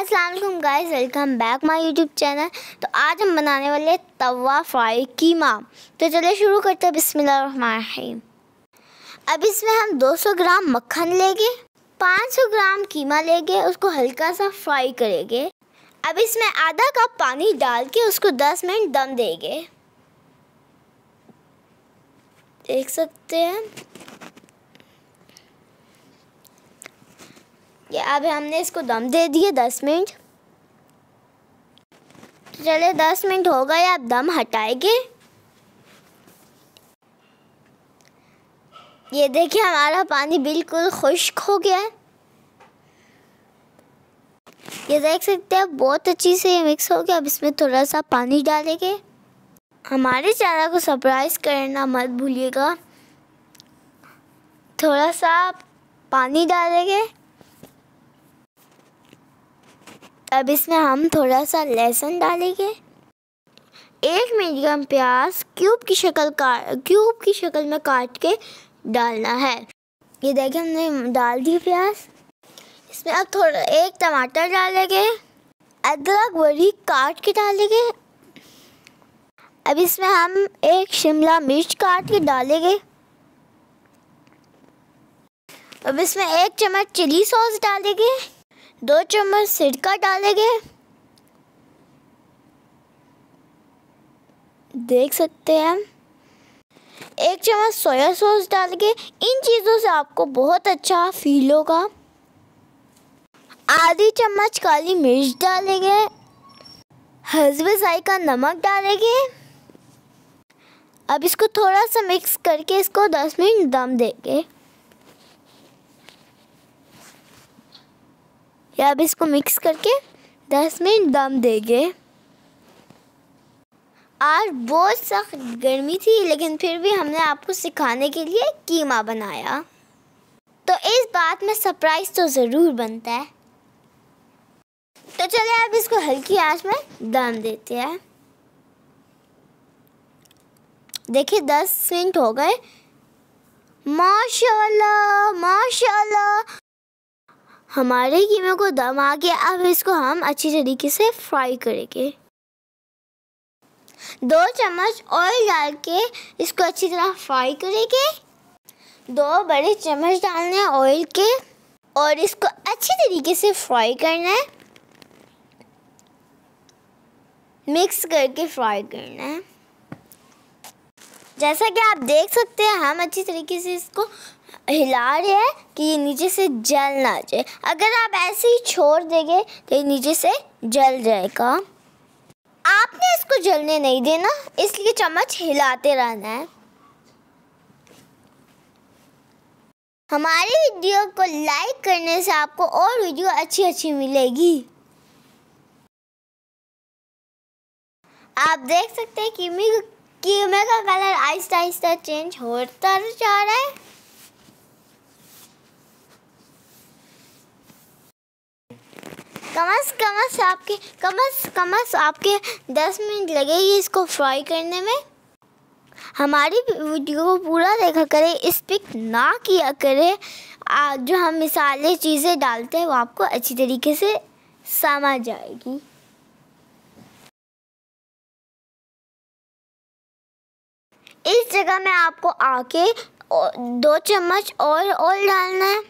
Aslam guys welcome back my YouTube channel तो आज हम बनाने वाले तवा फ्राई कीमा तो चलिए शुरू करते हैं बिस्मिल्लाहिर्रहमानिर्रहीम अब इसमें हम 200 ग्राम मक्खन लेंगे 500 ग्राम कीमा लेंगे उसको हल्का सा फ्राई करेंगे अब इसमें आधा कप पानी डाल के उसको 10 मिनट दम देंगे देख सकते हैं ये अब हमने इसको दम दे दिए दस मिनट तो चले दस मिनट हो गए आप दम हटाएंगे ये देखिए हमारा पानी बिल्कुल खुश्क हो गया है ये देख सकते हैं बहुत अच्छी से ये मिक्स हो गया अब इसमें थोड़ा सा पानी डालेंगे हमारे चैनल को सरप्राइज़ करना मत भूलिएगा थोड़ा सा पानी डालेंगे अब इसमें हम थोड़ा सा लहसुन डालेंगे एक मीडियम प्याज क्यूब की शक्ल का क्यूब की शक्ल में काट के डालना है ये देखिए हमने डाल दी प्याज इसमें अब थोड़ा एक टमाटर डालेंगे अदरक बड़ी काट के डालेंगे अब इसमें हम एक शिमला मिर्च काट के डालेंगे अब इसमें एक चम्मच चिली सॉस डालेंगे दो चम्मच सिरका डालेंगे देख सकते हैं एक चम्मच सोया सॉस डाल के इन चीज़ों से आपको बहुत अच्छा फील होगा आधी चम्मच काली मिर्च डालेंगे हजब का नमक डालेंगे अब इसको थोड़ा सा मिक्स करके इसको 10 मिनट दम देंगे या अब इसको मिक्स करके दस मिनट दम देंगे आज बहुत सख्त गर्मी थी लेकिन फिर भी हमने आपको सिखाने के लिए कीमा बनाया तो इस बात में सरप्राइज तो ज़रूर बनता है तो चलिए अब इसको हल्की आंच में दम देते हैं देखिए दस मिनट हो गए माशाल्लाह माशाल्लाह हमारे कीमे को दम आ गया अब इसको हम अच्छी तरीके से फ्राई करेंगे दो चम्मच ऑयल डाल के इसको अच्छी तरह फ्राई करेंगे दो बड़े चम्मच डालने हैं ऑयल के और इसको अच्छी तरीके से फ्राई करना है मिक्स करके फ्राई करना है जैसा कि आप देख सकते हैं हम अच्छी तरीके से इसको हिला रहे हैं कि ये नीचे से जल ना जाए अगर आप ऐसे ही छोड़ देंगे तो ये नीचे से जल जाएगा आपने इसको जलने नहीं देना इसलिए चम्मच हिलाते रहना है हमारी वीडियो को लाइक करने से आपको और वीडियो अच्छी अच्छी मिलेगी आप देख सकते हैं कि मिर्ग कीमे का कलर आहिस्ता आहिस्ता चेंज होता जा रहा है कमस कमस आपके कमस कमस आपके दस मिनट लगेगी इसको फ्राई करने में हमारी वीडियो को पूरा देखा करें इस पिक ना किया करें जो हम मिसाले चीज़ें डालते हैं वो आपको अच्छी तरीके से समझ आएगी इस जगह में आपको आके दो चम्मच और ऑयल डालना है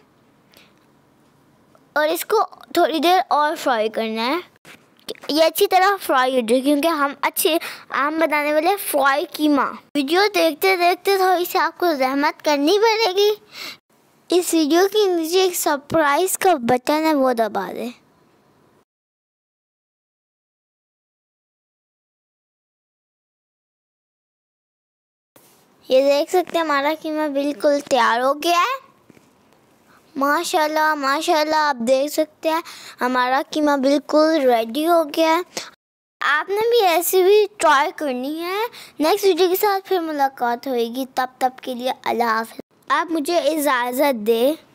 और इसको थोड़ी देर और फ्राई करना है ये अच्छी तरह फ्राई हो जाए क्योंकि हम अच्छे आम बनाने वाले फ्राई कीमा वीडियो देखते देखते थोड़ी सी आपको जहमत करनी पड़ेगी इस वीडियो के नीचे एक सरप्राइज़ का बटन है वो दबा दें ये देख सकते हैं हमारा कीमा बिल्कुल तैयार हो गया है माशाल्लाह माशाल्लाह आप देख सकते हैं हमारा कीमा बिल्कुल रेडी हो गया है आपने भी ऐसी भी ट्राई करनी है नेक्स्ट वीडियो के साथ फिर मुलाकात होगी तब तब के लिए अल्लाह हाफ आप मुझे इजाज़त दें